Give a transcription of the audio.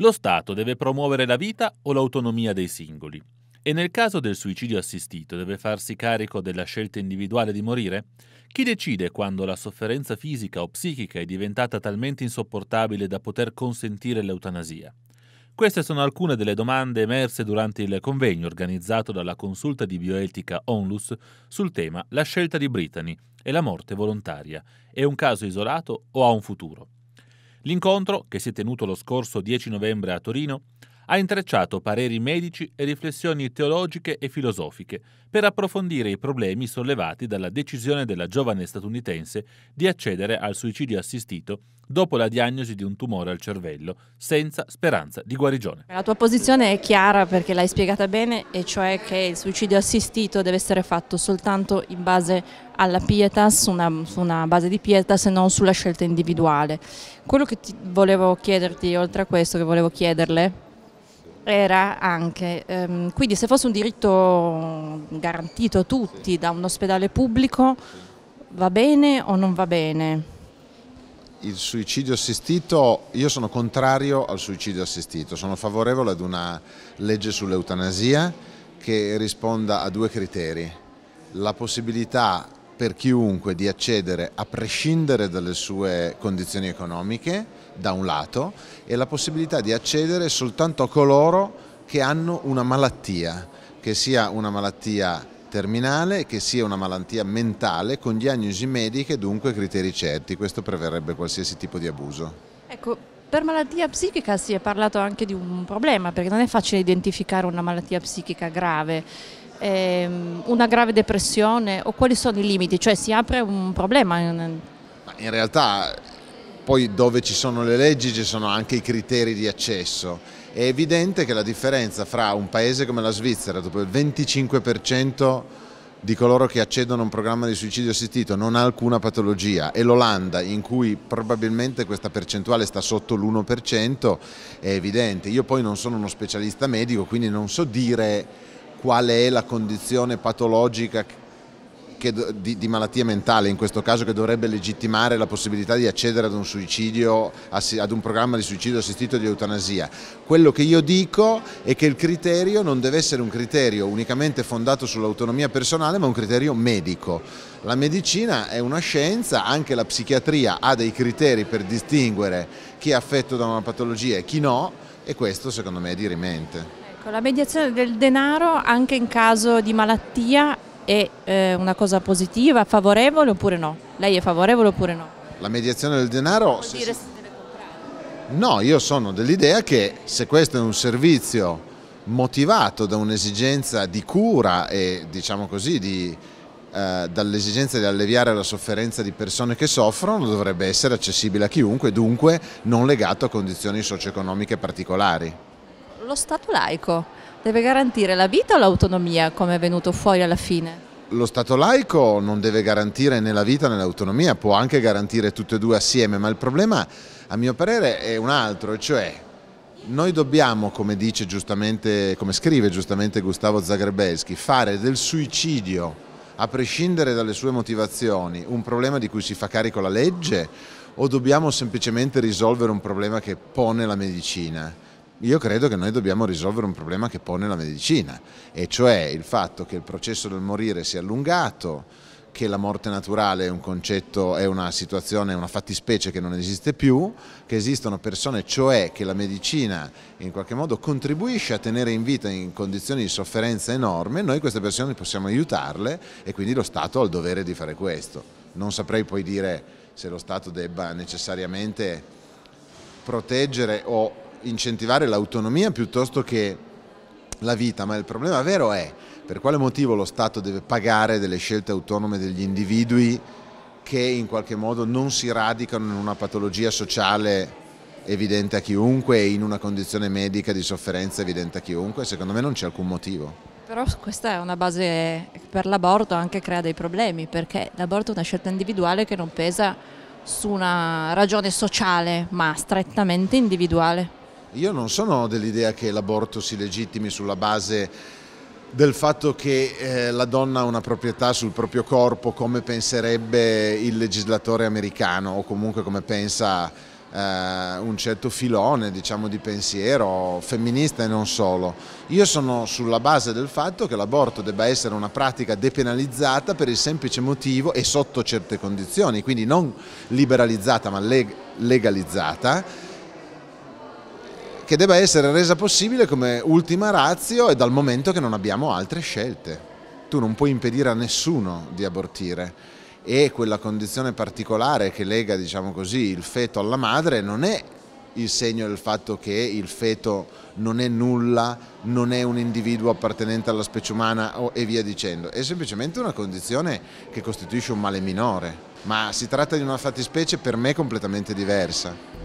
Lo Stato deve promuovere la vita o l'autonomia dei singoli e nel caso del suicidio assistito deve farsi carico della scelta individuale di morire? Chi decide quando la sofferenza fisica o psichica è diventata talmente insopportabile da poter consentire l'eutanasia? Queste sono alcune delle domande emerse durante il convegno organizzato dalla consulta di bioetica Onlus sul tema La scelta di Brittany e la morte volontaria. È un caso isolato o ha un futuro? L'incontro, che si è tenuto lo scorso 10 novembre a Torino, ha intrecciato pareri medici e riflessioni teologiche e filosofiche per approfondire i problemi sollevati dalla decisione della giovane statunitense di accedere al suicidio assistito dopo la diagnosi di un tumore al cervello, senza speranza di guarigione. La tua posizione è chiara perché l'hai spiegata bene, e cioè che il suicidio assistito deve essere fatto soltanto in base alla pietas, su una, su una base di pietas e non sulla scelta individuale. Quello che volevo chiederti, oltre a questo, che volevo chiederle, era anche, ehm, quindi se fosse un diritto garantito a tutti sì. da un ospedale pubblico va bene o non va bene? Il suicidio assistito, io sono contrario al suicidio assistito, sono favorevole ad una legge sull'eutanasia che risponda a due criteri, la possibilità per chiunque di accedere a prescindere dalle sue condizioni economiche, da un lato, e la possibilità di accedere soltanto a coloro che hanno una malattia, che sia una malattia terminale, che sia una malattia mentale, con diagnosi mediche e dunque criteri certi. Questo preverrebbe qualsiasi tipo di abuso. Ecco, per malattia psichica si è parlato anche di un problema, perché non è facile identificare una malattia psichica grave ehm, una grave depressione o quali sono i limiti? Cioè si apre un problema. Eh, in realtà poi dove ci sono le leggi ci sono anche i criteri di accesso. È evidente che la differenza fra un paese come la Svizzera, dove il 25% di coloro che accedono a un programma di suicidio assistito non ha alcuna patologia e l'Olanda in cui probabilmente questa percentuale sta sotto l'1% è evidente. Io poi non sono uno specialista medico quindi non so dire qual è la condizione patologica che, di, di, malattia mentale in questo caso che dovrebbe legittimare la possibilità di accedere ad un suicidio, ad un programma di suicidio assistito di eutanasia. Quello che io dico è che il criterio non deve essere un criterio unicamente fondato sull'autonomia personale ma un criterio medico. La medicina è una scienza, anche la psichiatria ha dei criteri per distinguere chi è affetto da una patologia e chi no e questo secondo me è dirimente. Ecco, la mediazione del denaro anche in caso di malattia è eh, una cosa positiva, favorevole oppure no? Lei è favorevole oppure no? La mediazione del denaro... Se dire si... deve comprare. No, io sono dell'idea che se questo è un servizio motivato da un'esigenza di cura e diciamo così di, eh, dall'esigenza di alleviare la sofferenza di persone che soffrono dovrebbe essere accessibile a chiunque, dunque non legato a condizioni socio-economiche particolari lo Stato laico deve garantire la vita o l'autonomia come è venuto fuori alla fine? Lo Stato laico non deve garantire né la vita né l'autonomia, può anche garantire tutte e due assieme, ma il problema a mio parere è un altro, cioè noi dobbiamo, come, come scrive giustamente Gustavo Zagrebelski, fare del suicidio, a prescindere dalle sue motivazioni, un problema di cui si fa carico la legge o dobbiamo semplicemente risolvere un problema che pone la medicina? Io credo che noi dobbiamo risolvere un problema che pone la medicina, e cioè il fatto che il processo del morire si è allungato, che la morte naturale è un concetto, è una situazione, una fattispecie che non esiste più, che esistono persone, cioè che la medicina in qualche modo contribuisce a tenere in vita in condizioni di sofferenza enorme, noi queste persone possiamo aiutarle e quindi lo Stato ha il dovere di fare questo. Non saprei poi dire se lo Stato debba necessariamente proteggere o incentivare l'autonomia piuttosto che la vita, ma il problema vero è per quale motivo lo Stato deve pagare delle scelte autonome degli individui che in qualche modo non si radicano in una patologia sociale evidente a chiunque e in una condizione medica di sofferenza evidente a chiunque, secondo me non c'è alcun motivo. Però questa è una base per l'aborto anche crea dei problemi perché l'aborto è una scelta individuale che non pesa su una ragione sociale ma strettamente individuale. Io non sono dell'idea che l'aborto si legittimi sulla base del fatto che eh, la donna ha una proprietà sul proprio corpo come penserebbe il legislatore americano o comunque come pensa eh, un certo filone diciamo, di pensiero femminista e non solo. Io sono sulla base del fatto che l'aborto debba essere una pratica depenalizzata per il semplice motivo e sotto certe condizioni, quindi non liberalizzata ma legalizzata che debba essere resa possibile come ultima razio e dal momento che non abbiamo altre scelte. Tu non puoi impedire a nessuno di abortire e quella condizione particolare che lega diciamo così, il feto alla madre non è il segno del fatto che il feto non è nulla, non è un individuo appartenente alla specie umana e via dicendo, è semplicemente una condizione che costituisce un male minore, ma si tratta di una fattispecie per me completamente diversa.